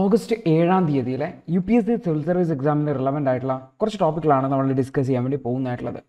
August ഏഴാം തീയതിയിലെ U P S C civil service എക്സാമിന് റിലവൻ്റ് ആയിട്ടുള്ള കുറച്ച് ടോപ്പിക്കുകളാണ് നമ്മൾ ഡിസ്കസ് ചെയ്യാൻ വേണ്ടി പോകുന്നതായിട്ടുള്ളത്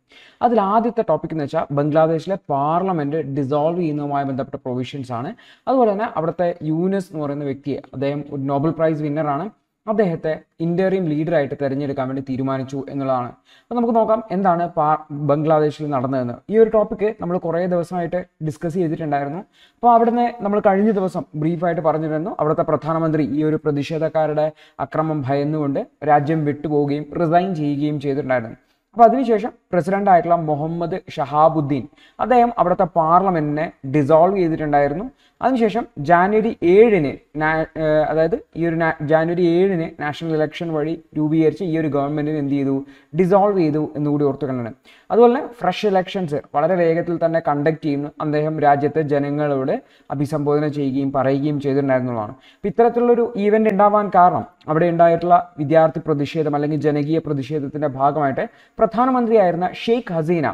അതിൽ ആദ്യത്തെ ടോപ്പിക് എന്ന് വെച്ചാൽ ബംഗ്ലാദേശിലെ പാർലമെൻറ്റ് ഡിസോൾവ് ചെയ്യുന്നതുമായി ബന്ധപ്പെട്ട പ്രൊവിഷൻസ് ആണ് അതുപോലെ തന്നെ അവിടുത്തെ യൂനസ് എന്ന് പറയുന്ന വ്യക്തിയെ അദ്ദേഹം ഒരു നോബൽ പ്രൈസ് വിന്നറാണ് അദ്ദേഹത്തെ ഇന്ററിയം ലീഡറായിട്ട് തിരഞ്ഞെടുക്കാൻ വേണ്ടി തീരുമാനിച്ചു എന്നുള്ളതാണ് അപ്പോൾ നമുക്ക് നോക്കാം എന്താണ് പാ ബംഗ്ലാദേശിൽ നടന്നതെന്ന് ഈ ഒരു ടോപ്പിക്ക് നമ്മൾ കുറേ ദിവസമായിട്ട് ഡിസ്കസ് ചെയ്തിട്ടുണ്ടായിരുന്നു അപ്പോൾ അവിടുന്ന് നമ്മൾ കഴിഞ്ഞ ദിവസം ബ്രീഫായിട്ട് പറഞ്ഞിരുന്നു അവിടുത്തെ പ്രധാനമന്ത്രി ഈ ഒരു പ്രതിഷേധക്കാരുടെ അക്രമം ഭയന്നുകൊണ്ട് രാജ്യം വിട്ടുപോവുകയും റിസൈൻ ചെയ്യുകയും ചെയ്തിട്ടുണ്ടായിരുന്നു അപ്പോൾ അതിനുശേഷം പ്രസിഡന്റ് ആയിട്ടുള്ള മുഹമ്മദ് ഷഹാബുദ്ദീൻ അദ്ദേഹം അവിടുത്തെ പാർലമെന്റിനെ ഡിസോൾവ് ചെയ്തിട്ടുണ്ടായിരുന്നു അതിനുശേഷം ജാനുവരി ഏഴിന് അതായത് ഈ ഒരു ജാനുവരി ഏഴിന് നാഷണൽ ഇലക്ഷൻ വഴി രൂപീകരിച്ച് ഈ ഒരു ഗവൺമെന്റിന് എന്ത് ചെയ്തു ഡിസോൾവ് ചെയ്തു എന്നുകൂടി കണ്ടാണ് അതുപോലെ ഫ്രഷ് ഇലക്ഷൻസ് വളരെ വേഗത്തിൽ തന്നെ കണ്ടക്ട് ചെയ്യുന്നു അദ്ദേഹം രാജ്യത്തെ ജനങ്ങളോട് അഭിസംബോധന ചെയ്യുകയും പറയുകയും ചെയ്തിട്ടുണ്ടായിരുന്നതാണ് അപ്പം ഇത്തരത്തിലുള്ളൊരു ഈവൻ്റ് ഉണ്ടാവാൻ കാരണം അവിടെ ഉണ്ടായിട്ടുള്ള വിദ്യാർത്ഥി പ്രതിഷേധം അല്ലെങ്കിൽ ജനകീയ പ്രതിഷേധത്തിന്റെ ഭാഗമായിട്ട് പ്രധാനമന്ത്രിയായിരുന്ന ഷെയ്ഖ് ഹസീന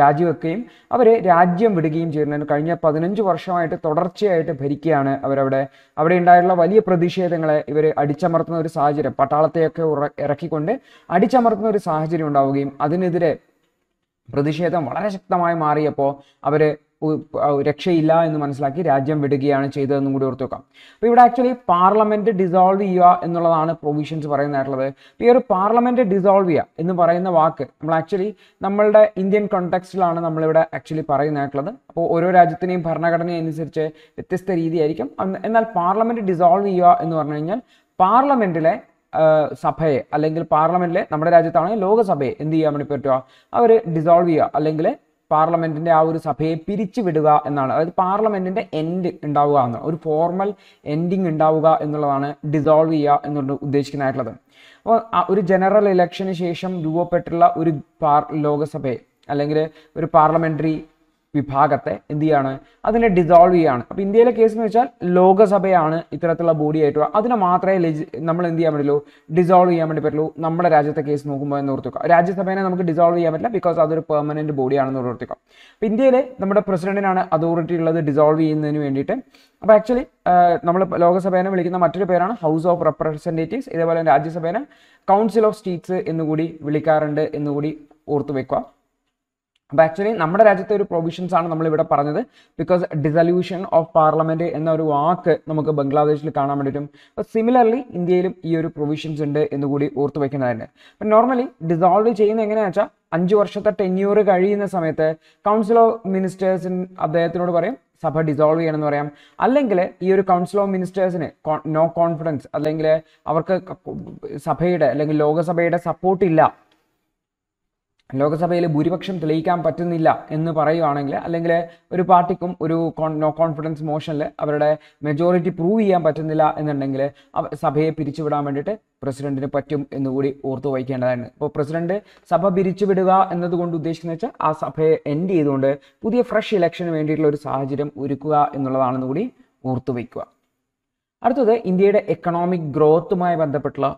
രാജിവെക്കുകയും അവർ രാജ്യം വിടുകയും ചെയ്യുന്നതിന് കഴിഞ്ഞ പതിനഞ്ച് വർഷമായിട്ട് തുടർച്ചയായിട്ട് ഭരിക്കുകയാണ് അവരവിടെ അവിടെ ഉണ്ടായിട്ടുള്ള വലിയ പ്രതിഷേധങ്ങളെ ഇവർ അടിച്ചമർത്തുന്ന ഒരു സാഹചര്യം പട്ടാളത്തെയൊക്കെ ഇറക്കിക്കൊണ്ട് അടിച്ചമർത്തുന്ന ഒരു സാഹചര്യം ഉണ്ടാവുകയും അതിനെതിരെ പ്രതിഷേധം വളരെ ശക്തമായി മാറിയപ്പോൾ അവർ രക്ഷയില്ല എന്ന് മനസ്സിലാക്കി രാജ്യം വിടുകയാണ് ചെയ്തതെന്നും കൂടി ഓർത്ത് വെക്കാം അപ്പോൾ ഇവിടെ ആക്ച്വലി പാർലമെന്റ് ഡിസോൾവ് ചെയ്യുക എന്നുള്ളതാണ് പ്രൊവിഷൻസ് പറയുന്നതായിട്ടുള്ളത് ഈ ഒരു പാർലമെന്റ് ഡിസോൾവ് ചെയ്യുക എന്ന് പറയുന്ന വാക്ക് നമ്മൾ ആക്ച്വലി നമ്മളുടെ ഇന്ത്യൻ കോണ്ടെക്സ്റ്റിലാണ് നമ്മളിവിടെ ആക്ച്വലി പറയുന്നതായിട്ടുള്ളത് അപ്പോൾ ഓരോ രാജ്യത്തിനെയും ഭരണഘടന അനുസരിച്ച് വ്യത്യസ്ത രീതിയായിരിക്കും എന്നാൽ പാർലമെന്റ് ഡിസോൾവ് ചെയ്യുക എന്ന് പറഞ്ഞു കഴിഞ്ഞാൽ പാർലമെന്റിലെ സഭയെ അല്ലെങ്കിൽ പാർലമെന്റിലെ നമ്മുടെ രാജ്യത്താണെങ്കിൽ ലോകസഭയെ എന്ത് ചെയ്യാൻ വേണ്ടി പറ്റുക അവർ ഡിസോൾവ് ചെയ്യുക അല്ലെങ്കിൽ പാർലമെന്റിന്റെ ആ ഒരു സഭയെ പിരിച്ചുവിടുക എന്നാണ് അതായത് പാർലമെന്റിന്റെ എൻഡ് ഉണ്ടാവുക എന്ന് ഒരു ഫോർമൽ എൻഡിങ് ഉണ്ടാവുക എന്നുള്ളതാണ് ഡിസോൾവ് ചെയ്യുക എന്നുള്ള ഉദ്ദേശിക്കുന്നതായിട്ടുള്ളത് അപ്പോൾ ഒരു ജനറൽ ഇലക്ഷന് ശേഷം രൂപപ്പെട്ടുള്ള ഒരു പാർ ലോകസഭയെ അല്ലെങ്കിൽ ഒരു പാർലമെന്ററി വിഭാഗത്തെ എന്ത് ചെയ്യാണ് അതിനെ ഡിസോൾവ് ചെയ്യാണ് അപ്പോൾ ഇന്ത്യയിലെ കേസ് എന്ന് വെച്ചാൽ ലോകസഭയാണ് ഇത്തരത്തിലുള്ള ബോഡി ആയിട്ട് അതിനെ മാത്രമേ ലെജി നമ്മൾ എന്ത് ചെയ്യാൻ പറ്റുള്ളൂ ഡിസോൾവ് ചെയ്യാൻ വേണ്ടി പറ്റുള്ളൂ നമ്മുടെ രാജ്യത്തെ കേസ് നോക്കുമ്പോൾ എന്ന് ഓർത്തുക്കുക രാജ്യസഭേനെ നമുക്ക് ഡിസോൾവ് ചെയ്യാൻ പറ്റില്ല ബിക്കോസ് അതൊരു പെർമനന്റ് ബോഡിയാണെന്ന് ഓർത്തുക്കുക അപ്പോൾ ഇന്ത്യയിലെ നമ്മുടെ പ്രസിഡന്റിനാണ് അതോറിറ്റി ഉള്ളത് ഡിസോൾവ് ചെയ്യുന്നതിന് വേണ്ടിയിട്ട് അപ്പോൾ ആക്ച്വലി നമ്മൾ ലോകസഭേനെ വിളിക്കുന്ന മറ്റൊരു പേരാണ് ഹൗസ് ഓഫ് റെപ്രസെന്റേറ്റീവ്സ് ഇതേപോലെ രാജ്യസഭേനെ കൗൺസിൽ ഓഫ് സ്റ്റേറ്റ്സ് എന്നുകൂടി വിളിക്കാറുണ്ട് എന്നുകൂടി ഓർത്തു വെക്കുക അപ്പോൾ ആക്ച്വലി നമ്മുടെ രാജ്യത്തെ ഒരു പ്രൊവിഷൻസ് ആണ് നമ്മൾ ഇവിടെ പറഞ്ഞത് ബിക്കോസ് ഡിസൊല്യൂഷൻ ഓഫ് പാർലമെന്റ് എന്ന ഒരു വാക്ക് നമുക്ക് ബംഗ്ലാദേശിൽ കാണാൻ വേണ്ടിയിട്ടും അപ്പോൾ സിമിലർലി ഇന്ത്യയിലും ഈ ഒരു പ്രൊവിഷൻസ് ഉണ്ട് എന്ന് കൂടി ഓർത്ത് വെക്കേണ്ടതായിട്ട് അപ്പം നോർമലി ഡിസോൾവ് ചെയ്യുന്ന എങ്ങനെയാ വെച്ചാൽ അഞ്ച് വർഷത്തെ ടെന്യൂർ കഴിയുന്ന സമയത്ത് കൗൺസിൽ ഓഫ് മിനിസ്റ്റേഴ്സിൻ അദ്ദേഹത്തിനോട് പറയും സഭ ഡിസോൾവ് ചെയ്യണമെന്ന് പറയാം അല്ലെങ്കിൽ ഈ ഒരു കൗൺസിൽ ഓഫ് മിനിസ്റ്റേഴ്സിന് നോ കോൺഫിഡൻസ് അല്ലെങ്കിൽ അവർക്ക് സഭയുടെ അല്ലെങ്കിൽ ലോകസഭയുടെ സപ്പോർട്ട് ഇല്ല ലോകസഭയിൽ ഭൂരിപക്ഷം തെളിയിക്കാൻ പറ്റുന്നില്ല എന്ന് പറയുകയാണെങ്കിൽ അല്ലെങ്കിൽ ഒരു പാർട്ടിക്കും ഒരു നോ കോൺഫിഡൻസ് മോഷനിൽ അവരുടെ മെജോറിറ്റി പ്രൂവ് ചെയ്യാൻ പറ്റുന്നില്ല എന്നുണ്ടെങ്കിൽ സഭയെ പിരിച്ചുവിടാൻ വേണ്ടിയിട്ട് പ്രസിഡന്റിന് പറ്റും എന്ന് കൂടി ഓർത്തു വയ്ക്കേണ്ടതാണ് ഇപ്പോൾ പ്രസിഡന്റ് സഭ പിരിച്ചുവിടുക എന്നതുകൊണ്ട് ഉദ്ദേശിക്കുന്നത് വെച്ചാൽ ആ സഭയെ എൻഡ് ചെയ്തുകൊണ്ട് പുതിയ ഫ്രഷ് ഇലക്ഷന് വേണ്ടിയിട്ടുള്ള ഒരു സാഹചര്യം ഒരുക്കുക എന്നുള്ളതാണെന്ന് കൂടി ഓർത്തു വയ്ക്കുക അടുത്തത് ഇന്ത്യയുടെ എക്കണോമിക് ഗ്രോത്തുമായി ബന്ധപ്പെട്ടുള്ള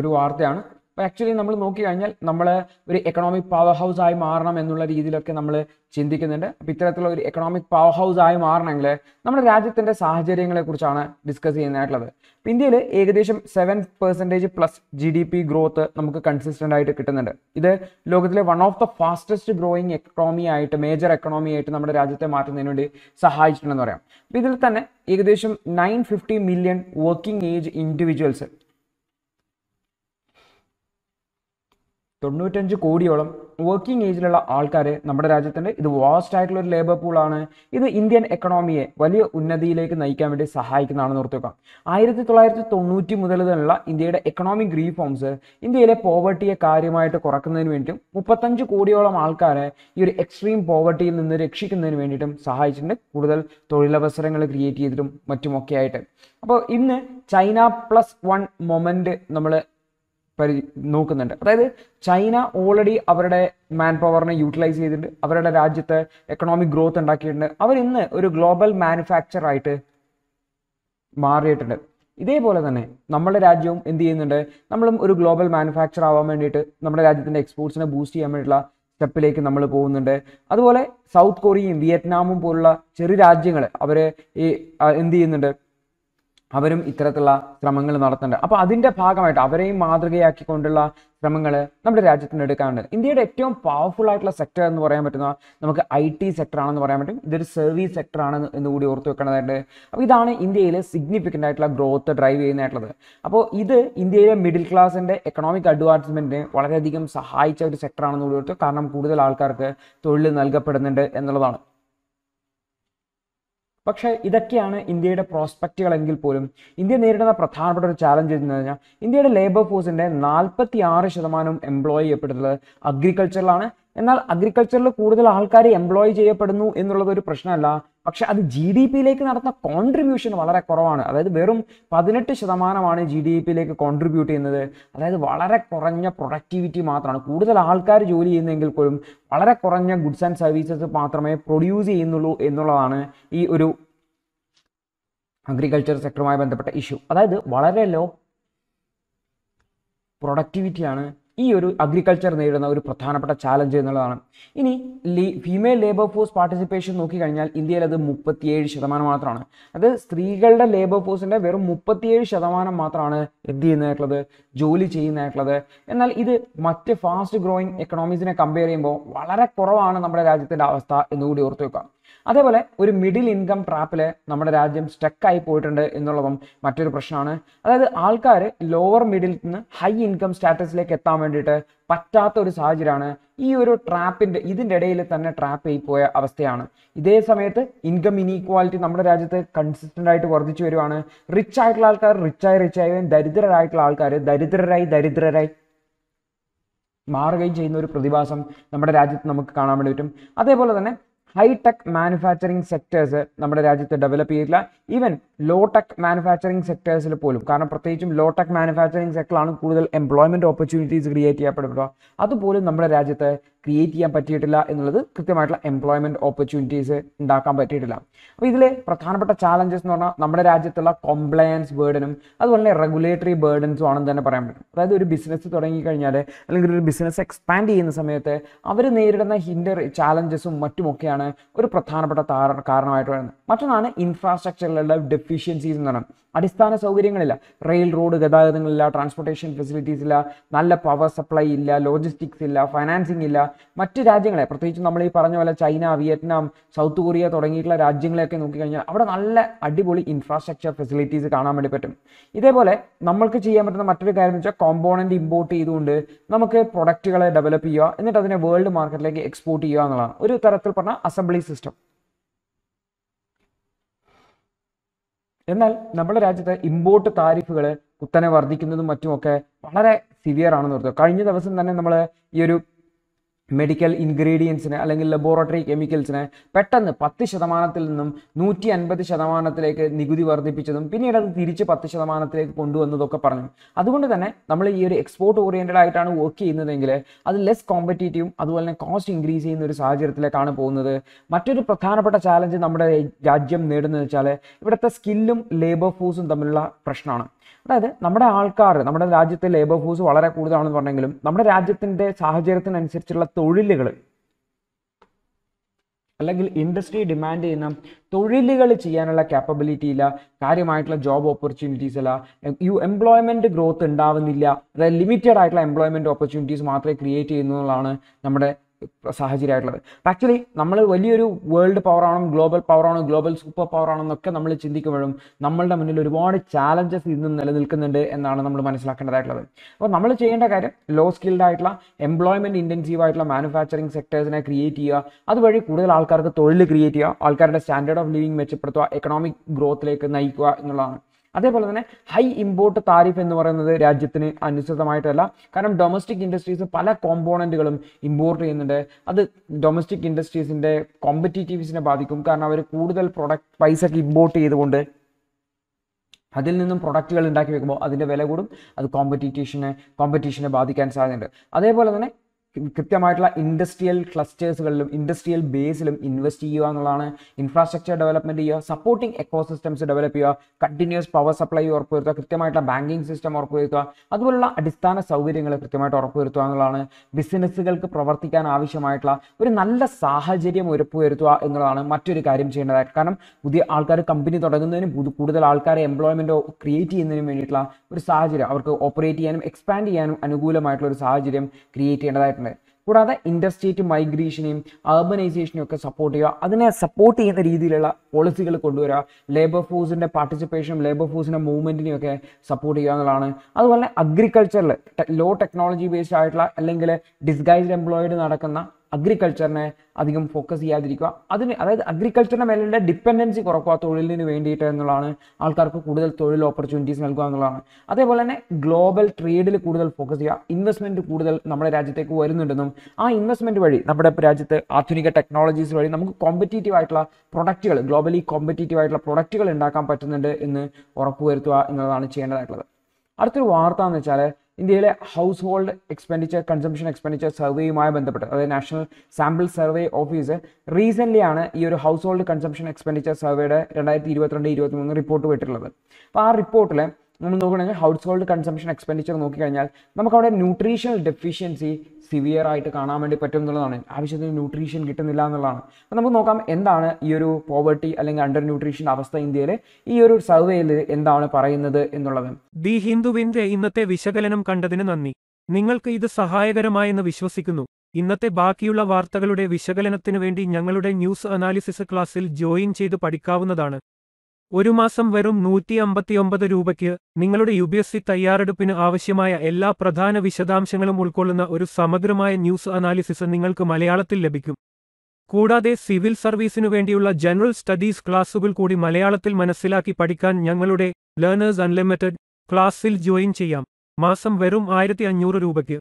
ഒരു വാർത്തയാണ് അപ്പോൾ ആക്ച്വലി നമ്മൾ നോക്കി കഴിഞ്ഞാൽ നമ്മൾ ഒരു എക്കണോമിക് പവർ ഹൗസ് ആയി മാറണം എന്നുള്ള രീതിയിലൊക്കെ നമ്മൾ ചിന്തിക്കുന്നുണ്ട് അപ്പോൾ ഇത്തരത്തിലുള്ള ഒരു എക്കണോമിക് പവർ ഹൗസ് ആയി മാറണമെങ്കിൽ നമ്മുടെ രാജ്യത്തിൻ്റെ സാഹചര്യങ്ങളെക്കുറിച്ചാണ് ഡിസ്കസ് ചെയ്യുന്നതായിട്ടുള്ളത് അപ്പോൾ ഇന്ത്യയിൽ ഏകദേശം seven percentage plus G D P growth നമുക്ക് കൺസിസ്റ്റൻ്റ് ആയിട്ട് കിട്ടുന്നുണ്ട് ഇത് ലോകത്തിലെ one of the fastest growing economy ആയിട്ട് മേജർ എക്കണോമി ആയിട്ട് നമ്മുടെ രാജ്യത്തെ മാറ്റുന്നതിന് വേണ്ടി സഹായിച്ചിട്ടുണ്ടെന്ന് പറയാം അപ്പോൾ ഇതിൽ തന്നെ ഏകദേശം nine fifty million working age individuals തൊണ്ണൂറ്റഞ്ച് കോടിയോളം വർക്കിംഗ് ഏജിലുള്ള ആൾക്കാർ നമ്മുടെ രാജ്യത്തിൻ്റെ ഇത് വാസ്റ്റ് ആയിട്ടുള്ള ഒരു ലേബർ പൂളാണ് ഇത് ഇന്ത്യൻ എക്കണോമിയെ വലിയ ഉന്നതിയിലേക്ക് നയിക്കാൻ വേണ്ടി സഹായിക്കുന്നതാണെന്ന് ഓർത്ത് വെക്കാം ആയിരത്തി തൊള്ളായിരത്തി തൊണ്ണൂറ്റി മുതൽ തന്നെയുള്ള ഇന്ത്യയുടെ എക്കണോമിക് റീഫോംസ് ഇന്ത്യയിലെ പോവർട്ടിയെ കാര്യമായിട്ട് കുറക്കുന്നതിന് വേണ്ടിയിട്ടും മുപ്പത്തഞ്ച് കോടിയോളം ആൾക്കാരെ ഈ ഒരു എക്സ്ട്രീം പോവർട്ടിയിൽ നിന്ന് രക്ഷിക്കുന്നതിന് വേണ്ടിയിട്ടും സഹായിച്ചിട്ടുണ്ട് കൂടുതൽ തൊഴിലവസരങ്ങൾ ക്രിയേറ്റ് ചെയ്തിട്ടും മറ്റുമൊക്കെ ആയിട്ട് അപ്പോൾ ഇന്ന് ചൈന പ്ലസ് വൺ മൊമെൻറ്റ് നമ്മൾ പരി നോക്കുന്നുണ്ട് അതായത് ചൈന ഓൾറെഡി അവരുടെ മാൻ പവറിനെ യൂട്ടിലൈസ് ചെയ്തിട്ടുണ്ട് അവരുടെ രാജ്യത്തെ എക്കണോമിക് ഗ്രോത്ത് ഉണ്ടാക്കിയിട്ടുണ്ട് അവർ ഇന്ന് ഒരു ഗ്ലോബൽ മാനുഫാക്ചർ ആയിട്ട് മാറിയിട്ടുണ്ട് ഇതേപോലെ തന്നെ നമ്മുടെ രാജ്യവും എന്ത് ചെയ്യുന്നുണ്ട് നമ്മളും ഒരു ഗ്ലോബൽ മാനുഫാക്ചർ ആവാൻ വേണ്ടിയിട്ട് നമ്മുടെ രാജ്യത്തിൻ്റെ എക്സ്പോർട്സിനെ ബൂസ്റ്റ് ചെയ്യാൻ വേണ്ടിയിട്ടുള്ള സ്റ്റെപ്പിലേക്ക് നമ്മൾ പോകുന്നുണ്ട് അതുപോലെ സൗത്ത് കൊറിയയും വിയറ്റ്നാമും പോലുള്ള ചെറു രാജ്യങ്ങൾ അവർ ഈ എന്ത് ചെയ്യുന്നുണ്ട് അവരും ഇത്തരത്തിലുള്ള ശ്രമങ്ങൾ നടത്തുന്നുണ്ട് അപ്പോൾ അതിന്റെ ഭാഗമായിട്ട് അവരെയും മാതൃകയാക്കിക്കൊണ്ടുള്ള ശ്രമങ്ങൾ നമ്മുടെ രാജ്യത്തിന് എടുക്കാറുണ്ട് ഇന്ത്യയുടെ ഏറ്റവും പവർഫുൾ ആയിട്ടുള്ള സെക്ടർ എന്ന് പറയാൻ പറ്റുന്ന നമുക്ക് ഐ ടി സെക്ടർ ആണെന്ന് പറയാൻ പറ്റും ഇതൊരു സർവീസ് സെക്ടർ ആണ് എന്ന് കൂടി ഓർത്ത് വെക്കേണ്ടതായിട്ട് അപ്പോൾ ഇതാണ് ഇന്ത്യയിൽ സിഗ്നിഫിക്കൻ്റ് ആയിട്ടുള്ള ഗ്രോത്ത് ഡ്രൈവ് ചെയ്യുന്നതായിട്ടുള്ളത് അപ്പോൾ ഇത് ഇന്ത്യയിലെ മിഡിൽ ക്ലാസിൻ്റെ എക്കണോമിക് അഡ്വാൻസ്മെൻറ്റിന് വളരെയധികം സഹായിച്ച ഒരു സെക്ടർ ആണെന്ന് കൂടി ഓർത്തു കാരണം കൂടുതൽ ആൾക്കാർക്ക് തൊഴിൽ നൽകപ്പെടുന്നുണ്ട് എന്നുള്ളതാണ് പക്ഷേ ഇതൊക്കെയാണ് ഇന്ത്യയുടെ പ്രോസ്പെക്റ്റുകളെങ്കിൽ പോലും ഇന്ത്യ നേരിടുന്ന പ്രധാനപ്പെട്ട ഒരു ചാലഞ്ച് എന്ന് കഴിഞ്ഞാൽ ഇന്ത്യയുടെ ലേബർ ഫോഴ്സിന്റെ നാൽപ്പത്തി ആറ് ശതമാനം എംപ്ലോയി ചെയ്യപ്പെടുന്നത് അഗ്രികൾച്ചറിലാണ് എന്നാൽ അഗ്രികൾച്ചറിൽ കൂടുതൽ ആൾക്കാർ എംപ്ലോയ് ചെയ്യപ്പെടുന്നു എന്നുള്ളത് ഒരു പ്രശ്നമല്ല പക്ഷെ അത് ജി ഡി പിയിലേക്ക് നടത്തുന്ന കോൺട്രിബ്യൂഷൻ വളരെ കുറവാണ് അതായത് വെറും പതിനെട്ട് ശതമാനമാണ് ജി ഡി പിയിലേക്ക് കോൺട്രിബ്യൂട്ട് ചെയ്യുന്നത് അതായത് വളരെ കുറഞ്ഞ പ്രൊഡക്ടിവിറ്റി മാത്രമാണ് കൂടുതൽ ആൾക്കാർ ജോലി ചെയ്യുന്നെങ്കിൽ പോലും വളരെ കുറഞ്ഞ ഗുഡ്സ് ആൻഡ് സർവീസസ് മാത്രമേ പ്രൊഡ്യൂസ് ചെയ്യുന്നുള്ളൂ എന്നുള്ളതാണ് ഈ ഒരു അഗ്രികൾച്ചർ സെക്ടറുമായി ബന്ധപ്പെട്ട ഇഷ്യൂ അതായത് വളരെ ലോ പ്രൊഡക്ടിവിറ്റിയാണ് ഈ ഒരു അഗ്രികൾച്ചർ നേരിടുന്ന ഒരു പ്രധാനപ്പെട്ട ചാലഞ്ച് എന്നുള്ളതാണ് ഇനി ഫീമെയിൽ ലേബർ ഫോഴ്സ് പാർട്ടിസിപ്പേഷൻ നോക്കിക്കഴിഞ്ഞാൽ ഇന്ത്യയിൽ അത് മുപ്പത്തിയേഴ് ശതമാനം മാത്രമാണ് അത് സ്ത്രീകളുടെ ലേബർ ഫോഴ്സിൻ്റെ വെറും മുപ്പത്തിയേഴ് ശതമാനം മാത്രമാണ് എന്ത് ചെയ്യുന്നതായിട്ടുള്ളത് ജോലി ചെയ്യുന്നതായിട്ടുള്ളത് എന്നാൽ ഇത് മറ്റ് ഫാസ്റ്റ് ഗ്രോയിങ് എക്കണോമീസിനെ കമ്പയർ ചെയ്യുമ്പോൾ വളരെ കുറവാണ് നമ്മുടെ രാജ്യത്തിൻ്റെ അവസ്ഥ എന്നുകൂടി ഓർത്തു വെക്കാം അതേപോലെ ഒരു മിഡിൽ ഇൻകം ട്രാപ്പിൽ നമ്മുടെ രാജ്യം സ്റ്റക്കായി പോയിട്ടുണ്ട് എന്നുള്ളതും മറ്റൊരു പ്രശ്നമാണ് അതായത് ആൾക്കാർ ലോവർ മിഡിൽ നിന്ന് ഹൈ ഇൻകം സ്റ്റാറ്റസിലേക്ക് എത്താൻ വേണ്ടിയിട്ട് പറ്റാത്ത ഒരു സാഹചര്യമാണ് ഈ ഒരു ട്രാപ്പിൻ്റെ ഇതിൻ്റെ ഇടയിൽ തന്നെ ട്രാപ്പ് ആയി പോയ അവസ്ഥയാണ് ഇതേ സമയത്ത് ഇൻകം ഇനീക്വാലിറ്റി നമ്മുടെ രാജ്യത്ത് കൺസിസ്റ്റൻ്റ് ആയിട്ട് വർദ്ധിച്ചു വരുവാണ് റിച്ച് ആയിട്ടുള്ള ആൾക്കാർ റിച്ചായി റിച്ചായി ദരിദ്രരായിട്ടുള്ള ആൾക്കാർ ദരിദ്രരായി ദരിദ്രരായി മാറുകയും ചെയ്യുന്ന ഒരു പ്രതിഭാസം നമ്മുടെ രാജ്യത്ത് നമുക്ക് കാണാൻ വേണ്ടി പറ്റും അതേപോലെ തന്നെ ഹൈടെക് മാനുഫാക്ചറിങ് സെക്ടേഴ്സ് നമ്മുടെ രാജ്യത്ത് ഡെവലപ്പ് ചെയ്തിട്ടില്ല ഈവൻ ലോ ടെക് മാനുഫാക്ചറിങ് സെക്ടേഴ്സിൽ പോലും കാരണം പ്രത്യേകിച്ചും ലോ ടെക് മാനുഫാക്ചറിങ് സെക്ടറാണ് കൂടുതൽ എംപ്ലോയ്മെന്റ് ഓപ്പർച്യൂണിറ്റീസ് ക്രിയേറ്റ് ചെയ്യപ്പെടുന്നത് അതുപോലും നമ്മുടെ രാജ്യത്ത് ക്രിയേറ്റ് ചെയ്യാൻ പറ്റിയിട്ടില്ല എന്നുള്ളത് കൃത്യമായിട്ടുള്ള എംപ്ലോയ്മെന്റ് ഓപ്പർച്യൂണിറ്റീസ് ഉണ്ടാക്കാൻ പറ്റിയിട്ടില്ല അപ്പോൾ ഇതിലെ പ്രധാനപ്പെട്ട ചാലഞ്ചസ് എന്ന് പറഞ്ഞാൽ നമ്മുടെ രാജ്യത്തുള്ള കോംപ്ലയൻസ് ബേർഡനും അതുപോലെ തന്നെ റെഗുലേറ്ററി ബേർഡൻസും ആണെന്ന് തന്നെ പറയാൻ പറ്റും അതായത് ഒരു ബിസിനസ് തുടങ്ങിക്കഴിഞ്ഞാൽ അല്ലെങ്കിൽ ഒരു ബിസിനസ് എക്സ്പാൻഡ് ചെയ്യുന്ന സമയത്ത് അവർ നേരിടുന്ന ഹിൻഡർ ചാലഞ്ചസും മറ്റുമൊക്കെയാണ് ഒരു പ്രധാനപ്പെട്ട കാരണമായിട്ട് വരുന്നത് മറ്റൊന്നാണ് ഇൻഫ്രാസ്ട്രക്ചറിലുള്ള ഡെഫിഷ്യൻസീസ് എന്ന് പറയുന്നത് അടിസ്ഥാന സൗകര്യങ്ങളില്ല റെയിൽ റോഡ് ഗതാഗതങ്ങളില്ല ട്രാൻസ്പോർട്ടേഷൻ ഫെസിലിറ്റീസ് ഇല്ല നല്ല പവർ സപ്ലൈ ഇല്ല ലോജിസ്റ്റിക്സ് ഇല്ല ഫൈനാൻസിങ് ഇല്ല മറ്റ് രാജ്യങ്ങളെ പ്രത്യേകിച്ച് നമ്മൾ ഈ പറഞ്ഞ പോലെ ചൈന വിയറ്റ്നാം സൗത്ത് കൊറിയ തുടങ്ങിയിട്ടുള്ള രാജ്യങ്ങളെയൊക്കെ നോക്കിക്കഴിഞ്ഞാൽ അവിടെ നല്ല അടിപൊളി ഇൻഫ്രാസ്ട്രക്ചർ ഫെസിലിറ്റീസ് കാണാൻ വേണ്ടി പറ്റും ഇതേപോലെ നമ്മൾക്ക് ചെയ്യാൻ പറ്റുന്ന മറ്റൊരു കാര്യം വെച്ചാൽ കോമ്പോണൻറ്റ് ഇമ്പോർട്ട് ചെയ്തുകൊണ്ട് നമുക്ക് പ്രൊഡക്റ്റുകളെ ഡെവലപ്പ് ചെയ്യുക എന്നിട്ട് അതിനെ വേൾഡ് മാർക്കറ്റിലേക്ക് എക്സ്പോർട്ട് ചെയ്യുക എന്നുള്ളതാണ് ഒരു തരത്തിൽ പറഞ്ഞ അസംബ്ലി സിസ്റ്റം എന്നാൽ നമ്മുടെ രാജ്യത്തെ ഇമ്പോർട്ട് താരിഫുകൾ കുത്തനെ വർദ്ധിക്കുന്നതും മറ്റുമൊക്കെ വളരെ സിവിയർ ആണെന്ന് ഓർക്കുക കഴിഞ്ഞ ദിവസം തന്നെ നമ്മൾ ഈ ഒരു മെഡിക്കൽ ഇൻഗ്രീഡിയൻസിന് അല്ലെങ്കിൽ ലബോറട്ടറി കെമിക്കൽസിനെ പെട്ടെന്ന് പത്ത് ശതമാനത്തിൽ നിന്നും നൂറ്റി അൻപത് ശതമാനത്തിലേക്ക് നികുതി വർദ്ധിപ്പിച്ചതും പിന്നീട് അത് തിരിച്ച് പത്ത് ശതമാനത്തിലേക്ക് കൊണ്ടുവന്നതൊക്കെ പറഞ്ഞു അതുകൊണ്ട് തന്നെ നമ്മൾ ഈ ഒരു എക്സ്പോർട്ട് ഓറിയൻറ്റഡ് ആയിട്ടാണ് വർക്ക് ചെയ്യുന്നതെങ്കിൽ അത് ലെസ് കോമ്പറ്റേറ്റീവും അതുപോലെ തന്നെ കോസ്റ്റ് ഇൻക്രീസ് ചെയ്യുന്ന ഒരു സാഹചര്യത്തിലേക്കാണ് പോകുന്നത് മറ്റൊരു പ്രധാനപ്പെട്ട ചാലഞ്ച് നമ്മുടെ രാജ്യം നേടുന്നത് വെച്ചാൽ ഇവിടുത്തെ സ്കില്ലും ലേബർ ഫോഴ്സും തമ്മിലുള്ള പ്രശ്നമാണ് അതായത് നമ്മുടെ ആൾക്കാർ നമ്മുടെ രാജ്യത്തെ ലേബർ ഫോഴ്സ് വളരെ കൂടുതലാണെന്ന് പറഞ്ഞെങ്കിലും നമ്മുടെ രാജ്യത്തിൻ്റെ സാഹചര്യത്തിനനുസരിച്ചുള്ള തൊഴിലുകൾ അല്ലെങ്കിൽ ഇൻഡസ്ട്രി ഡിമാൻഡ് ചെയ്യുന്ന തൊഴിലുകൾ ചെയ്യാനുള്ള കാപ്പബിലിറ്റി ഇല്ല കാര്യമായിട്ടുള്ള ജോബ് ഓപ്പർച്യൂണിറ്റീസ് അല്ല യു എംപ്ലോയ്മെന്റ് ഗ്രോത്ത് ഉണ്ടാവുന്നില്ല അതായത് ലിമിറ്റഡ് ആയിട്ടുള്ള എംപ്ലോയ്മെന്റ് ഓപ്പർച്യൂണിറ്റീസ് മാത്രമേ ക്രിയേറ്റ് ചെയ്യുന്നതാണ് നമ്മുടെ സാഹചര്യമായിട്ടുള്ളത് ആക്ച്വലി നമ്മൾ വലിയൊരു വേൾഡ് പവർ ആണോ ഗ്ലോബൽ പവർ ആണോ ഗ്ലോബൽ സൂപ്പർ പവർ ആണോ എന്നൊക്കെ നമ്മൾ ചിന്തിക്കുമ്പോഴും നമ്മളുടെ മുന്നിൽ ഒരുപാട് ചാലഞ്ചസ് ഇന്നും നിലനിൽക്കുന്നുണ്ട് എന്നാണ് നമ്മൾ മനസ്സിലാക്കേണ്ടതായിട്ടുള്ളത് അപ്പോൾ നമ്മൾ ചെയ്യേണ്ട കാര്യം ലോ സ്കിൽഡ് ആയിട്ടുള്ള എംപ്ലോയ്മെൻറ്റ് ഇൻറ്റൻസീവ് ആയിട്ടുള്ള മാനുഫാക്ചറിങ് സെക്ടേഴ്സിനെ ക്രിയേറ്റ് ചെയ്യുക അതുവഴി കൂടുതൽ ആൾക്കാർക്ക് തൊഴിൽ ക്രിയേറ്റ് ചെയ്യുക ആൾക്കാരുടെ സ്റ്റാൻഡേർഡ് ഓഫ് ലിവിങ് മെച്ചപ്പെടുത്തുക എക്കണോമിക് ഗ്രോത്തിലേക്ക് നയിക്കുക എന്നുള്ളതാണ് അതേപോലെ തന്നെ ഹൈ ഇമ്പോർട്ട് താരിഫ് എന്ന് പറയുന്നത് രാജ്യത്തിന് അനുസൃതമായിട്ടല്ല കാരണം ഡൊമസ്റ്റിക് ഇൻഡസ്ട്രീസ് പല കോമ്പോണൻറ്റുകളും ഇമ്പോർട്ട് ചെയ്യുന്നുണ്ട് അത് ഡൊമസ്റ്റിക് ഇൻഡസ്ട്രീസിൻ്റെ കോമ്പറ്റീറ്റീവ്സിനെ ബാധിക്കും കാരണം അവർ കൂടുതൽ പ്രൊഡക്റ്റ് പൈസ ഇമ്പോർട്ട് ചെയ്തുകൊണ്ട് അതിൽ നിന്നും പ്രൊഡക്റ്റുകൾ ഉണ്ടാക്കി വെക്കുമ്പോൾ അതിൻ്റെ വില കൂടും അത് കോമ്പറ്റീറ്റീഷനെ കോമ്പറ്റീഷനെ ബാധിക്കാൻ സാധ്യതയുണ്ട് അതേപോലെ തന്നെ കൃത്യമായിട്ടുള്ള ഇൻഡസ്ട്രിയൽ ക്ലസ്റ്റേഴ്സുകളിലും ഇൻഡസ്ട്രിയൽ ബേസിലും ഇൻവെസ്റ്റ് ചെയ്യുക എന്നുള്ളതാണ് ഇൻഫ്രാസ്ട്രക്ചർ ഡെവലപ്മെന്റ് ചെയ്യുക സപ്പോർട്ടിംഗ് എക്കോസിസ്റ്റംസ് ഡെവലപ്പ് ചെയ്യുക കണ്ടിന്യൂസ് പവർ സപ്ലൈ ഉറപ്പുവരുത്തുക കൃത്യമായിട്ടുള്ള ബാങ്കിങ് സിസ്റ്റം ഉറപ്പുവരുത്തുക അതുപോലുള്ള അടിസ്ഥാന സൗകര്യങ്ങൾ കൃത്യമായിട്ട് ഉറപ്പുവരുത്തുക എന്നുള്ളതാണ് ബിസിനസ്സുകൾക്ക് പ്രവർത്തിക്കാൻ ആവശ്യമായിട്ടുള്ള ഒരു നല്ല സാഹചര്യം ഉറപ്പുവരുത്തുക എന്നുള്ളതാണ് മറ്റൊരു കാര്യം ചെയ്യേണ്ടതായിട്ട് കാരണം പുതിയ ആൾക്കാർ കമ്പനി തുടങ്ങുന്നതിനും കൂടുതൽ ആൾക്കാരെ എംപ്ലോയ്മെൻറ്റോ ക്രിയേറ്റ് ചെയ്യുന്നതിനും വേണ്ടിയിട്ടുള്ള ഒരു സാഹചര്യം അവർക്ക് ഓപ്പറേറ്റ് ചെയ്യാനും എക്സ്പാൻഡ് ചെയ്യാനും അനുകൂലമായിട്ടുള്ള ഒരു സാഹചര്യം ക്രിയേറ്റ് ചെയ്യേണ്ടതായിട്ട് ഉണ്ടായിട്ടുണ്ട് കൂടാതെ ഇൻഡസ്ട്രിയേറ്റ് മൈഗ്രേഷനെയും അർബനൈസേഷനെയും ഒക്കെ സപ്പോർട്ട് ചെയ്യുക അതിനെ സപ്പോർട്ട് ചെയ്യുന്ന രീതിയിലുള്ള പോളിസികൾ കൊണ്ടുവരിക ലേബർ ഫോഴ്സിൻ്റെ പാർട്ടിസിപ്പേഷനും ലേബർ ഫോഴ്സിൻ്റെ മൂവ്മെൻറ്റിനെയും ഒക്കെ സപ്പോർട്ട് ചെയ്യുക എന്നുള്ളതാണ് അതുപോലെ അഗ്രികൾച്ചറിൽ ലോ ടെക്നോളജി ബേസ്ഡ് ആയിട്ടുള്ള അല്ലെങ്കിൽ ഡിസ്ഗൈസ്ഡ് എംപ്ലോയിഡ് നടക്കുന്ന അഗ്രികൾച്ചറിനെ അധികം ഫോക്കസ് ചെയ്യാതിരിക്കുക അതിന് അതായത് അഗ്രികൾച്ചറിൻ്റെ മേലുള്ള ഡിപ്പെൻഡൻസി കുറക്കുക തൊഴിലിന് വേണ്ടിയിട്ട് എന്നുള്ളതാണ് ആൾക്കാർക്ക് കൂടുതൽ തൊഴിൽ ഓപ്പർച്യൂണിറ്റീസ് നൽകുക എന്നുള്ളതാണ് അതേപോലെ തന്നെ ഗ്ലോബൽ ട്രേഡിൽ കൂടുതൽ ഫോക്കസ് ചെയ്യുക ഇൻവെസ്റ്റ്മെൻറ്റ് കൂടുതൽ നമ്മുടെ രാജ്യത്തേക്ക് വരുന്നുണ്ടെന്നും ആ ഇൻവെസ്റ്റ്മെൻറ്റ് വഴി നമ്മുടെ രാജ്യത്ത് ആധുനിക ടെക്നോളജീസ് വഴി നമുക്ക് കോമ്പറ്റേറ്റീവ് ആയിട്ടുള്ള പ്രൊഡക്റ്റുകൾ ഗ്ലോബലി കോമ്പറ്റേറ്റീവ് ആയിട്ടുള്ള പ്രൊഡക്റ്റുകൾ ഉണ്ടാക്കാൻ പറ്റുന്നുണ്ട് എന്ന് ഉറപ്പുവരുത്തുക എന്നുള്ളതാണ് ചെയ്യേണ്ടതായിട്ടുള്ളത് അടുത്തൊരു വാർത്ത എന്ന് വെച്ചാൽ ഇന്ത്യയിലെ household expenditure consumption expenditure സർവേയുമായി ബന്ധപ്പെട്ട് അതായത് national sample survey office recently ആണ് ഈ ഒരു ഹൗസ് ഹോൾഡ് കൺസംഷൻ എക്സ്പെൻഡിച്ചർ സർവേയുടെ രണ്ടായിരത്തി ഇരുപത്തിരണ്ട് ഇരുപത്തി മൂന്ന് റിപ്പോർട്ട് പോയിട്ടുള്ളത് അപ്പോൾ ആ റിപ്പോർട്ടിൽ നമ്മൾ നോക്കുകയാണെങ്കിൽ ഹൗസ് ഹോൾഡ് കൺസംഷൻ എക്സ്പെൻഡിച്ചർ നോക്കിക്കഴിഞ്ഞാൽ നമുക്കവിടെ ന്യൂട്രീഷണൽ ഡെഫിഷ്യൻസി സിവിയർ ആയിട്ട് കാണാൻ വേണ്ടി പറ്റും എന്നുള്ളതാണ് ആവശ്യത്തിന് ന്യൂട്രീഷൻ കിട്ടുന്നില്ല എന്നുള്ളതാണ് അപ്പോൾ നമുക്ക് നോക്കാം എന്താണ് ഈ ഒരു പോവർട്ടി അല്ലെങ്കിൽ അണ്ടർ ന്യൂട്രീഷൻ അവസ്ഥ ഇന്ത്യയിൽ ഈ ഒരു സർവേയിൽ എന്താണ് പറയുന്നത് എന്നുള്ളത് ദി ഹിന്ദുവിൻ്റെ ഇന്നത്തെ വിശകലനം കണ്ടതിന് നന്ദി നിങ്ങൾക്ക് ഇത് സഹായകരമായെന്ന് വിശ്വസിക്കുന്നു ഇന്നത്തെ ബാക്കിയുള്ള വാർത്തകളുടെ വിശകലനത്തിനു വേണ്ടി ഞങ്ങളുടെ ന്യൂസ് അനാലിസിസ് ക്ലാസ്സിൽ ജോയിൻ ചെയ്ത് പഠിക്കാവുന്നതാണ് ഒരു മാസം വെറും നൂറ്റി അമ്പത്തിയൊമ്പത് രൂപയ്ക്ക് നിങ്ങളുടെ യു ബി എസ് സി തയ്യാറെടുപ്പിന് ആവശ്യമായ എല്ലാ പ്രധാന വിശദാംശങ്ങളും ഉൾക്കൊള്ളുന്ന ഒരു സമഗ്രമായ ന്യൂസ് അനാലിസിസ് നിങ്ങൾക്ക് മലയാളത്തിൽ ലഭിക്കും കൂടാതെ സിവിൽ സർവീസിനു വേണ്ടിയുള്ള ജനറൽ സ്റ്റഡീസ് ക്ലാസുകൾ കൂടി മലയാളത്തിൽ മനസ്സിലാക്കി പഠിക്കാൻ ഞങ്ങളുടെ ലേണേഴ്സ് അൺലിമിറ്റഡ് ക്ലാസ്സിൽ ജോയിൻ ചെയ്യാം മാസം വെറും ആയിരത്തി അഞ്ഞൂറ് രൂപയ്ക്ക്